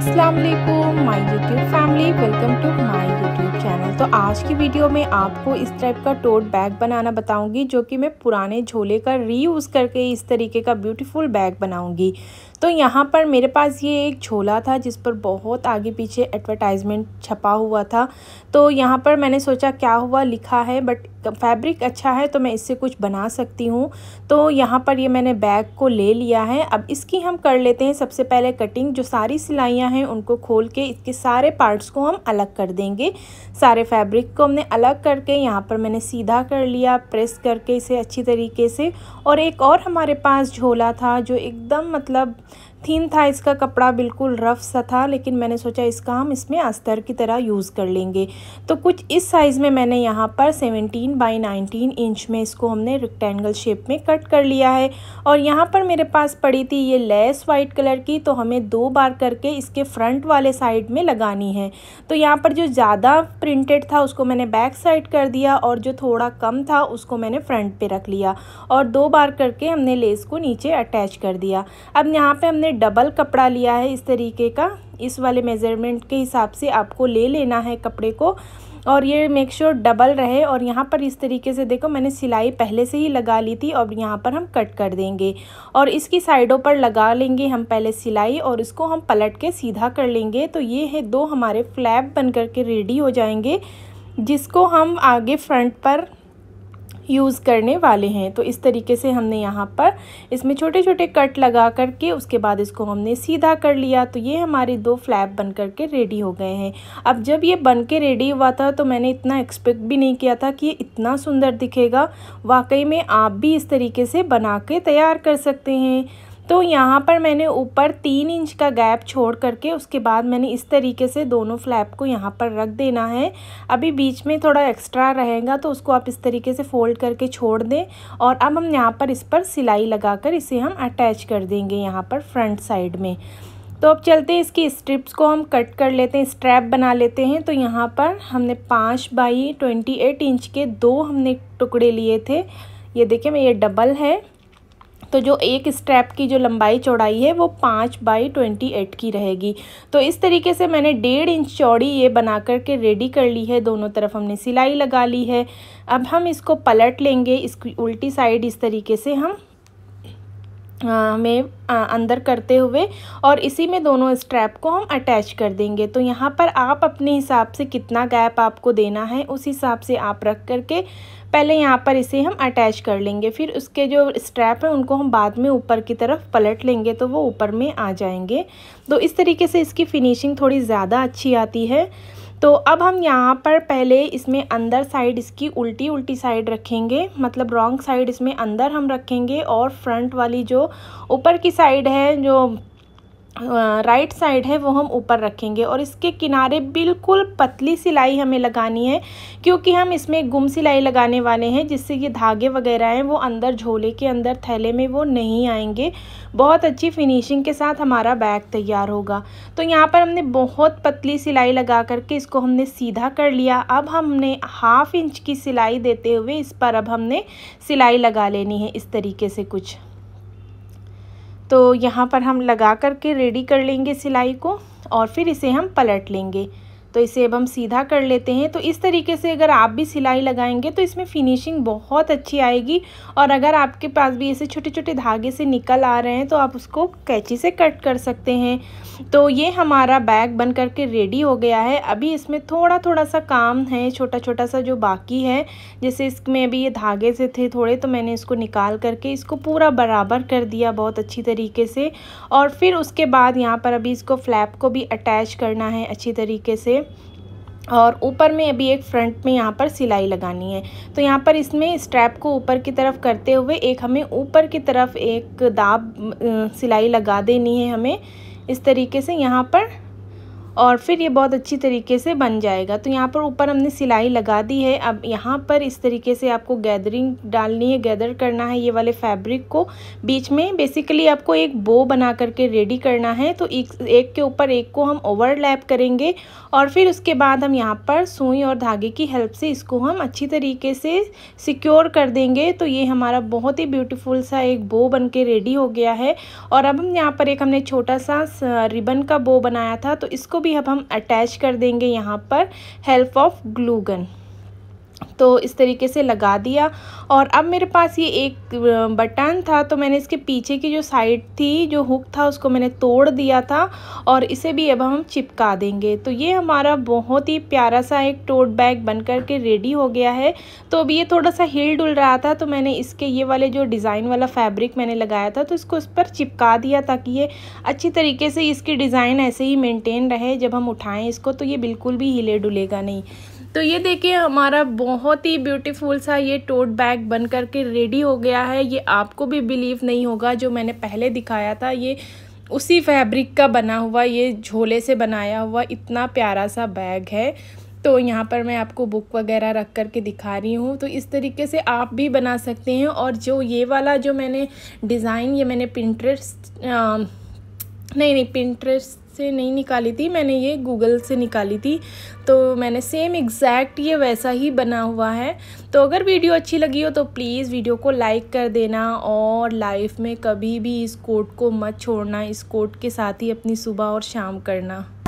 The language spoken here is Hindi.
अस्सलाम वालेकुम my YouTube family welcome to my YouTube channel तो आज की वीडियो में आपको इस टाइप का टोट बैग बनाना बताऊंगी जो कि मैं पुराने झोले का रीयूज़ करके इस तरीके का ब्यूटीफुल बैग बनाऊंगी तो यहाँ पर मेरे पास ये एक झोला था जिस पर बहुत आगे पीछे एडवर्टाइजमेंट छपा हुआ था तो यहाँ पर मैंने सोचा क्या हुआ लिखा है बट फैब्रिक अच्छा है तो मैं इससे कुछ बना सकती हूँ तो यहाँ पर ये मैंने बैग को ले लिया है अब इसकी हम कर लेते हैं सबसे पहले कटिंग जो सारी सिलाइयाँ हैं उनको खोल के इसके सारे पार्ट्स को हम अलग कर देंगे सारे फैब्रिक को हमने अलग करके यहाँ पर मैंने सीधा कर लिया प्रेस करके इसे अच्छी तरीके से और एक और हमारे पास झोला था जो एकदम मतलब थीन था इसका कपड़ा बिल्कुल रफ सा था लेकिन मैंने सोचा इसका हम इसमें अस्तर की तरह यूज़ कर लेंगे तो कुछ इस साइज़ में मैंने यहाँ पर 17 बाई 19 इंच में इसको हमने रेक्टेंगल शेप में कट कर लिया है और यहाँ पर मेरे पास पड़ी थी ये लेस वाइट कलर की तो हमें दो बार करके इसके फ्रंट वाले साइड में लगानी है तो यहाँ पर जो ज़्यादा प्रिंटेड था उसको मैंने बैक साइड कर दिया और जो थोड़ा कम था उसको मैंने फ्रंट पर रख लिया और दो बार करके हमने लेस को नीचे अटैच कर दिया अब यहाँ पर हमने मैंने डबल कपड़ा लिया है इस तरीके का इस वाले मेज़रमेंट के हिसाब से आपको ले लेना है कपड़े को और ये मेक श्योर डबल रहे और यहाँ पर इस तरीके से देखो मैंने सिलाई पहले से ही लगा ली थी और यहाँ पर हम कट कर देंगे और इसकी साइडों पर लगा लेंगे हम पहले सिलाई और इसको हम पलट के सीधा कर लेंगे तो ये है दो हमारे फ्लैप बन करके रेडी हो जाएंगे जिसको हम आगे फ्रंट पर यूज़ करने वाले हैं तो इस तरीके से हमने यहाँ पर इसमें छोटे छोटे कट लगा करके उसके बाद इसको हमने सीधा कर लिया तो ये हमारे दो फ्लैप बन करके रेडी हो गए हैं अब जब ये बन के रेडी हुआ था तो मैंने इतना एक्सपेक्ट भी नहीं किया था कि ये इतना सुंदर दिखेगा वाकई में आप भी इस तरीके से बना के तैयार कर सकते हैं तो यहाँ पर मैंने ऊपर तीन इंच का गैप छोड़ करके उसके बाद मैंने इस तरीके से दोनों फ्लैप को यहाँ पर रख देना है अभी बीच में थोड़ा एक्स्ट्रा रहेगा तो उसको आप इस तरीके से फोल्ड करके छोड़ दें और अब हम यहाँ पर इस पर सिलाई लगाकर इसे हम अटैच कर देंगे यहाँ पर फ्रंट साइड में तो अब चलते हैं इसकी स्ट्रिप्स को हम कट कर लेते हैं स्ट्रैप बना लेते हैं तो यहाँ पर हमने पाँच बाई ट्वेंटी एट इंच के दो हमने टुकड़े लिए थे ये देखिए मैं ये डबल है तो जो एक स्ट्रैप की जो लंबाई चौड़ाई है वो पाँच बाई ट्वेंटी एट की रहेगी तो इस तरीके से मैंने डेढ़ इंच चौड़ी ये बना कर के रेडी कर ली है दोनों तरफ हमने सिलाई लगा ली है अब हम इसको पलट लेंगे इसकी उल्टी साइड इस तरीके से हम में अंदर करते हुए और इसी में दोनों स्ट्रैप को हम अटैच कर देंगे तो यहाँ पर आप अपने हिसाब से कितना गैप आपको देना है उस हिसाब से आप रख करके पहले यहाँ पर इसे हम अटैच कर लेंगे फिर उसके जो स्ट्रैप हैं उनको हम बाद में ऊपर की तरफ पलट लेंगे तो वो ऊपर में आ जाएंगे तो इस तरीके से इसकी फिनिशिंग थोड़ी ज़्यादा अच्छी आती है तो अब हम यहाँ पर पहले इसमें अंदर साइड इसकी उल्टी उल्टी साइड रखेंगे मतलब रॉन्ग साइड इसमें अंदर हम रखेंगे और फ्रंट वाली जो ऊपर की साइड है जो राइट साइड है वो हम ऊपर रखेंगे और इसके किनारे बिल्कुल पतली सिलाई हमें लगानी है क्योंकि हम इसमें गुम सिलाई लगाने वाले हैं जिससे ये धागे वगैरह हैं वो अंदर झोले के अंदर थैले में वो नहीं आएंगे बहुत अच्छी फिनिशिंग के साथ हमारा बैग तैयार होगा तो यहाँ पर हमने बहुत पतली सिलाई लगा करके इसको हमने सीधा कर लिया अब हमने हाफ इंच की सिलाई देते हुए इस पर अब हमने सिलाई लगा लेनी है इस तरीके से कुछ तो यहाँ पर हम लगा कर के रेडी कर लेंगे सिलाई को और फिर इसे हम पलट लेंगे तो इसे अब हम सीधा कर लेते हैं तो इस तरीके से अगर आप भी सिलाई लगाएंगे तो इसमें फिनिशिंग बहुत अच्छी आएगी और अगर आपके पास भी ऐसे छोटे छोटे धागे से निकल आ रहे हैं तो आप उसको कैची से कट कर सकते हैं तो ये हमारा बैग बन करके रेडी हो गया है अभी इसमें थोड़ा थोड़ा सा काम है छोटा छोटा सा जो बाकी है जैसे इसमें अभी ये धागे से थे थोड़े तो मैंने इसको निकाल करके इसको पूरा बराबर कर दिया बहुत अच्छी तरीके से और फिर उसके बाद यहाँ पर अभी इसको फ्लैप को भी अटैच करना है अच्छी तरीके से और ऊपर में अभी एक फ्रंट में यहाँ पर सिलाई लगानी है तो यहाँ पर इसमें स्ट्रैप को ऊपर की तरफ करते हुए एक हमें ऊपर की तरफ एक दाब सिलाई लगा देनी है हमें इस तरीके से यहाँ पर और फिर ये बहुत अच्छी तरीके से बन जाएगा तो यहाँ पर ऊपर हमने सिलाई लगा दी है अब यहाँ पर इस तरीके से आपको गैदरिंग डालनी है गैदर करना है ये वाले फैब्रिक को बीच में बेसिकली आपको एक बो बना करके रेडी करना है तो एक, एक के ऊपर एक को हम ओवरलैप करेंगे और फिर उसके बाद हम यहाँ पर सुई और धागे की हेल्प से इसको हम अच्छी तरीके से सिक्योर कर देंगे तो ये हमारा बहुत ही ब्यूटीफुल सा एक बो बन के रेडी हो गया है और अब हम यहाँ पर एक हमने छोटा सा रिबन का बो बनाया था तो इसको भी अब हम अटैच कर देंगे यहाँ पर हेल्प ऑफ ग्लूगन तो इस तरीके से लगा दिया और अब मेरे पास ये एक बटन था तो मैंने इसके पीछे की जो साइड थी जो हुक था उसको मैंने तोड़ दिया था और इसे भी अब हम चिपका देंगे तो ये हमारा बहुत ही प्यारा सा एक टोट बैग बन कर के रेडी हो गया है तो अब ये थोड़ा सा हिल डुल रहा था तो मैंने इसके ये वाले जो डिज़ाइन वाला फैब्रिक मैंने लगाया था तो इसको उस पर चिपका दिया ताकि ये अच्छी तरीके से इसकी डिज़ाइन ऐसे ही मेनटेन रहे जब हम उठाएँ इसको तो ये बिल्कुल भी हिले डुलेगा नहीं तो ये देखिए हमारा बहुत ही ब्यूटीफुल सा ये टोट बैग बन करके रेडी हो गया है ये आपको भी बिलीव नहीं होगा जो मैंने पहले दिखाया था ये उसी फैब्रिक का बना हुआ ये झोले से बनाया हुआ इतना प्यारा सा बैग है तो यहाँ पर मैं आपको बुक वगैरह रख कर के दिखा रही हूँ तो इस तरीके से आप भी बना सकते हैं और जो ये वाला जो मैंने डिज़ाइन ये मैंने पिंट्रेस्ट नहीं नहीं पिंट्रेस्ट से नहीं निकाली थी मैंने ये गूगल से निकाली थी तो मैंने सेम एग्जैक्ट ये वैसा ही बना हुआ है तो अगर वीडियो अच्छी लगी हो तो प्लीज़ वीडियो को लाइक कर देना और लाइफ में कभी भी इस कोट को मत छोड़ना इस कोट के साथ ही अपनी सुबह और शाम करना